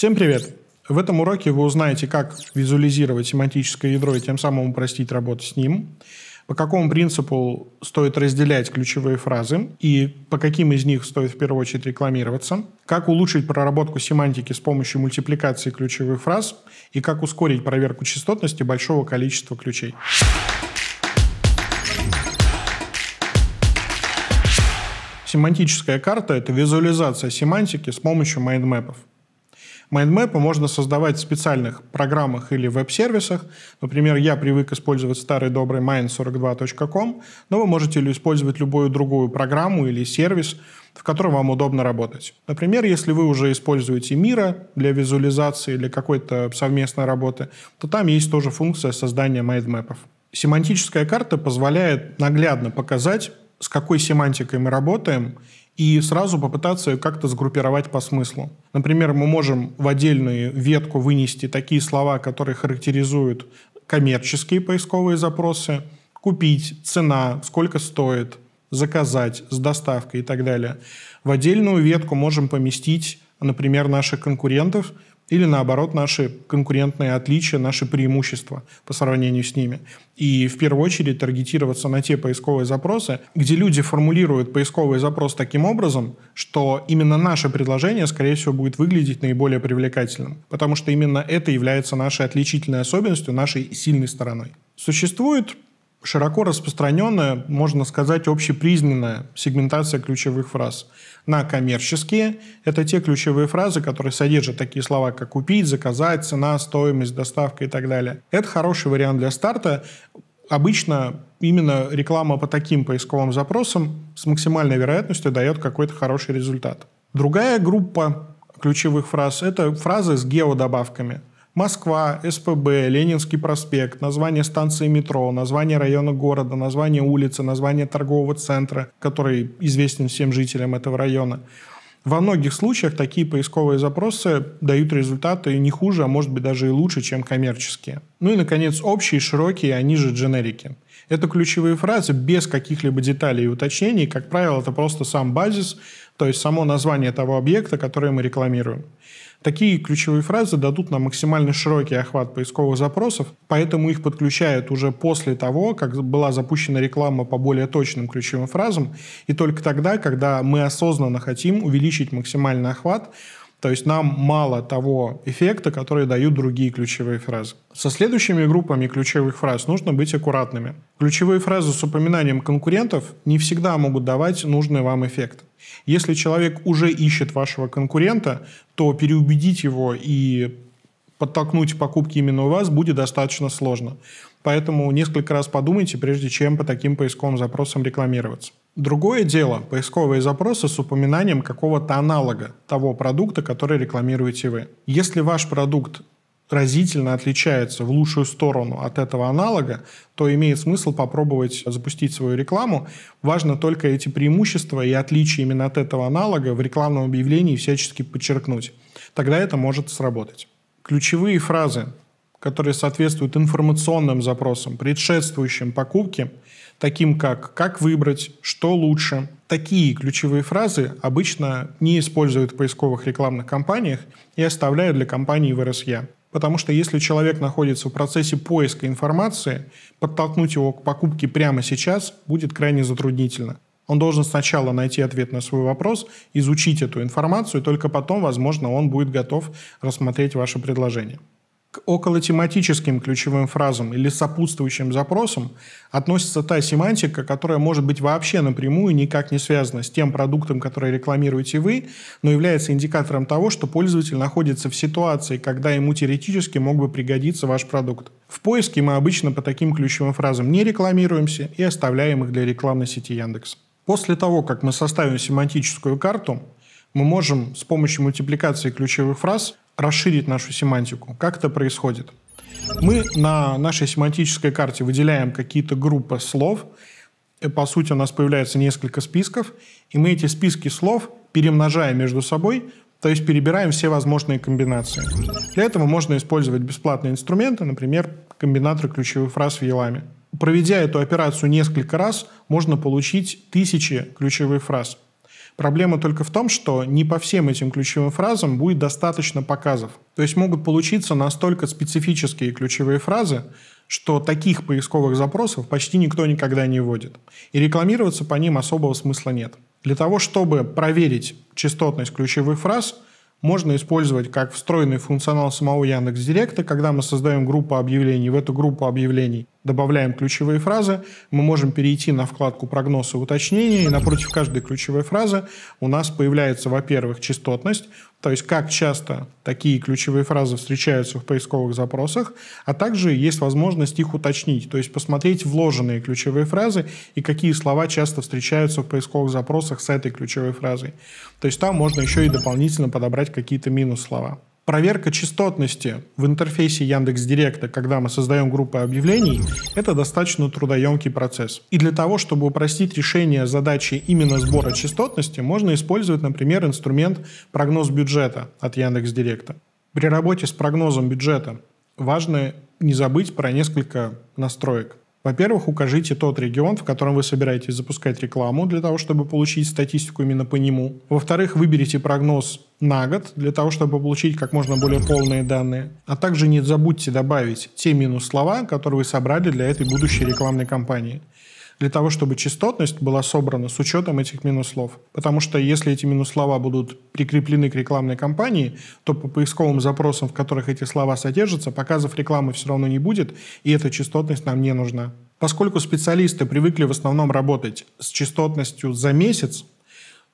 Всем привет! В этом уроке вы узнаете, как визуализировать семантическое ядро и тем самым упростить работу с ним, по какому принципу стоит разделять ключевые фразы и по каким из них стоит в первую очередь рекламироваться, как улучшить проработку семантики с помощью мультипликации ключевых фраз и как ускорить проверку частотности большого количества ключей. Семантическая карта – это визуализация семантики с помощью майндмэпов. Майндмэпы можно создавать в специальных программах или веб-сервисах. Например, я привык использовать старый добрый mind42.com, но вы можете использовать любую другую программу или сервис, в котором вам удобно работать. Например, если вы уже используете Мира для визуализации или какой-то совместной работы, то там есть тоже функция создания майндмэпов. Семантическая карта позволяет наглядно показать, с какой семантикой мы работаем – и сразу попытаться ее как-то сгруппировать по смыслу. Например, мы можем в отдельную ветку вынести такие слова, которые характеризуют коммерческие поисковые запросы, купить, цена, сколько стоит, заказать с доставкой и так далее. В отдельную ветку можем поместить, например, наших конкурентов – или наоборот наши конкурентные отличия, наши преимущества по сравнению с ними. И в первую очередь таргетироваться на те поисковые запросы, где люди формулируют поисковый запрос таким образом, что именно наше предложение, скорее всего, будет выглядеть наиболее привлекательным, потому что именно это является нашей отличительной особенностью, нашей сильной стороной. Существует широко распространенная, можно сказать, общепризнанная сегментация ключевых фраз. На коммерческие – это те ключевые фразы, которые содержат такие слова, как «купить», «заказать», «цена», «стоимость», «доставка» и так далее. Это хороший вариант для старта. Обычно именно реклама по таким поисковым запросам с максимальной вероятностью дает какой-то хороший результат. Другая группа ключевых фраз – это фразы с геодобавками – Москва, СПБ, Ленинский проспект, название станции метро, название района города, название улицы, название торгового центра, который известен всем жителям этого района. Во многих случаях такие поисковые запросы дают результаты не хуже, а может быть даже и лучше, чем коммерческие. Ну и, наконец, общие, широкие, они а же дженерики. Это ключевые фразы без каких-либо деталей и уточнений. Как правило, это просто сам базис – то есть само название того объекта, который мы рекламируем. Такие ключевые фразы дадут нам максимально широкий охват поисковых запросов, поэтому их подключают уже после того, как была запущена реклама по более точным ключевым фразам, и только тогда, когда мы осознанно хотим увеличить максимальный охват, то есть нам мало того эффекта, который дают другие ключевые фразы. Со следующими группами ключевых фраз нужно быть аккуратными. Ключевые фразы с упоминанием конкурентов не всегда могут давать нужный вам эффект. Если человек уже ищет вашего конкурента, то переубедить его и подтолкнуть покупки именно у вас будет достаточно сложно. Поэтому несколько раз подумайте, прежде чем по таким поисковым запросам рекламироваться. Другое дело – поисковые запросы с упоминанием какого-то аналога того продукта, который рекламируете вы. Если ваш продукт разительно отличается в лучшую сторону от этого аналога, то имеет смысл попробовать запустить свою рекламу. Важно только эти преимущества и отличия именно от этого аналога в рекламном объявлении всячески подчеркнуть. Тогда это может сработать. Ключевые фразы которые соответствуют информационным запросам, предшествующим покупке, таким как «как выбрать», «что лучше». Такие ключевые фразы обычно не используют в поисковых рекламных кампаниях и оставляют для компании в РСЯ. Потому что если человек находится в процессе поиска информации, подтолкнуть его к покупке прямо сейчас будет крайне затруднительно. Он должен сначала найти ответ на свой вопрос, изучить эту информацию, и только потом, возможно, он будет готов рассмотреть ваше предложение. К околотематическим ключевым фразам или сопутствующим запросам относится та семантика, которая может быть вообще напрямую никак не связана с тем продуктом, который рекламируете вы, но является индикатором того, что пользователь находится в ситуации, когда ему теоретически мог бы пригодиться ваш продукт. В поиске мы обычно по таким ключевым фразам не рекламируемся и оставляем их для рекламной сети Яндекс. После того, как мы составим семантическую карту, мы можем с помощью мультипликации ключевых фраз расширить нашу семантику. Как это происходит? Мы на нашей семантической карте выделяем какие-то группы слов. И, э, по сути, у нас появляется несколько списков, и мы эти списки слов перемножаем между собой, то есть перебираем все возможные комбинации. Для этого можно использовать бесплатные инструменты, например, комбинаторы ключевых фраз в Еламе. Проведя эту операцию несколько раз, можно получить тысячи ключевых фраз – Проблема только в том, что не по всем этим ключевым фразам будет достаточно показов. То есть могут получиться настолько специфические ключевые фразы, что таких поисковых запросов почти никто никогда не вводит. И рекламироваться по ним особого смысла нет. Для того, чтобы проверить частотность ключевых фраз, можно использовать как встроенный функционал самого Яндекс.Директа, когда мы создаем группу объявлений. В эту группу объявлений добавляем ключевые фразы, мы можем перейти на вкладку «Прогноз и уточнение», и напротив каждой ключевой фразы у нас появляется, во-первых, частотность, то есть как часто такие ключевые фразы встречаются в поисковых запросах, а также есть возможность их уточнить, то есть посмотреть вложенные ключевые фразы и какие слова часто встречаются в поисковых запросах с этой ключевой фразой. То есть там можно еще и дополнительно подобрать какие-то минус-слова. Проверка частотности в интерфейсе Яндекс Директа, когда мы создаем группы объявлений, это достаточно трудоемкий процесс. И для того, чтобы упростить решение задачи именно сбора частотности, можно использовать, например, инструмент прогноз бюджета от Яндекс Директа. При работе с прогнозом бюджета важно не забыть про несколько настроек. Во-первых, укажите тот регион, в котором вы собираетесь запускать рекламу, для того, чтобы получить статистику именно по нему. Во-вторых, выберите прогноз на год, для того, чтобы получить как можно более полные данные. А также не забудьте добавить те минус слова, которые вы собрали для этой будущей рекламной кампании для того, чтобы частотность была собрана с учетом этих минус слов, Потому что если эти минус слова будут прикреплены к рекламной кампании, то по поисковым запросам, в которых эти слова содержатся, показов рекламы все равно не будет, и эта частотность нам не нужна. Поскольку специалисты привыкли в основном работать с частотностью за месяц,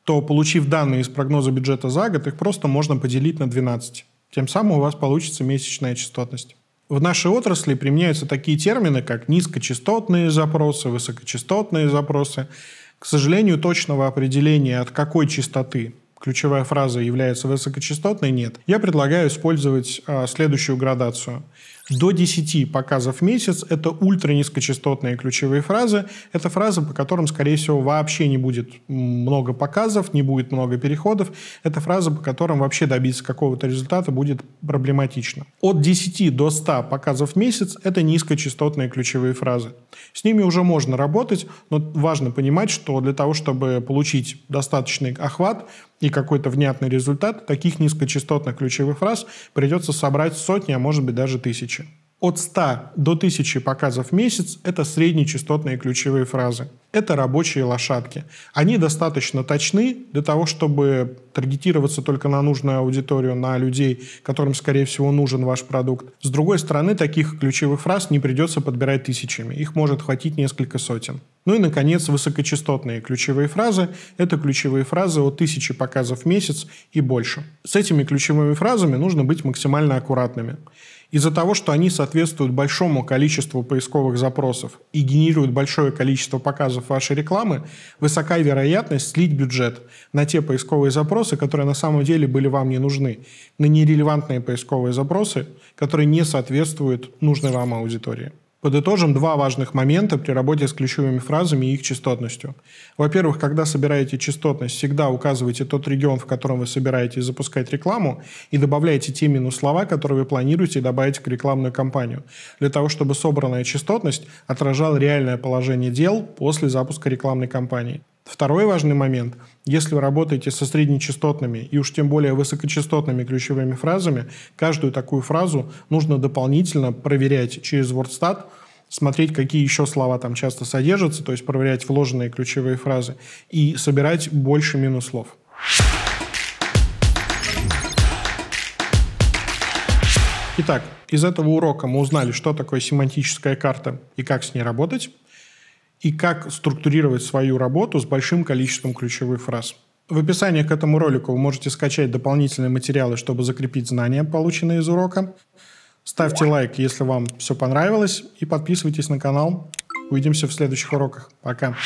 то, получив данные из прогноза бюджета за год, их просто можно поделить на 12. Тем самым у вас получится месячная частотность. В нашей отрасли применяются такие термины, как низкочастотные запросы, высокочастотные запросы. К сожалению, точного определения, от какой частоты ключевая фраза является высокочастотной, нет. Я предлагаю использовать а, следующую градацию. До 10 показов в месяц – это ультра низкочастотные ключевые фразы. Это фразы, по которым, скорее всего, вообще не будет много показов, не будет много переходов. Это фразы, по которым вообще добиться какого-то результата будет проблематично. От 10 до 100 показов в месяц – это низкочастотные ключевые фразы. С ними уже можно работать, но важно понимать, что для того, чтобы получить достаточный охват, и какой-то внятный результат, таких низкочастотных ключевых фраз придется собрать сотни, а может быть даже тысячи. От 100 до 1000 показов в месяц – это среднечастотные ключевые фразы. Это рабочие лошадки. Они достаточно точны для того, чтобы таргетироваться только на нужную аудиторию, на людей, которым, скорее всего, нужен ваш продукт. С другой стороны, таких ключевых фраз не придется подбирать тысячами. Их может хватить несколько сотен. Ну и, наконец, высокочастотные ключевые фразы. Это ключевые фразы от 1000 показов в месяц и больше. С этими ключевыми фразами нужно быть максимально аккуратными из-за того, что они соответствуют большому количеству поисковых запросов и генерируют большое количество показов вашей рекламы, высока вероятность слить бюджет на те поисковые запросы, которые на самом деле были вам не нужны, на нерелевантные поисковые запросы, которые не соответствуют нужной вам аудитории. Подытожим два важных момента при работе с ключевыми фразами и их частотностью. Во-первых, когда собираете частотность, всегда указывайте тот регион, в котором вы собираетесь запускать рекламу, и добавляйте те минус-слова, которые вы планируете добавить к рекламную кампанию, для того, чтобы собранная частотность отражала реальное положение дел после запуска рекламной кампании. Второй важный момент. Если вы работаете со среднечастотными и уж тем более высокочастотными ключевыми фразами, каждую такую фразу нужно дополнительно проверять через WordStat, смотреть, какие еще слова там часто содержатся, то есть проверять вложенные ключевые фразы и собирать больше минус слов. Итак, из этого урока мы узнали, что такое семантическая карта и как с ней работать и как структурировать свою работу с большим количеством ключевых фраз. В описании к этому ролику вы можете скачать дополнительные материалы, чтобы закрепить знания, полученные из урока. Ставьте лайк, если вам все понравилось, и подписывайтесь на канал. Увидимся в следующих уроках. Пока.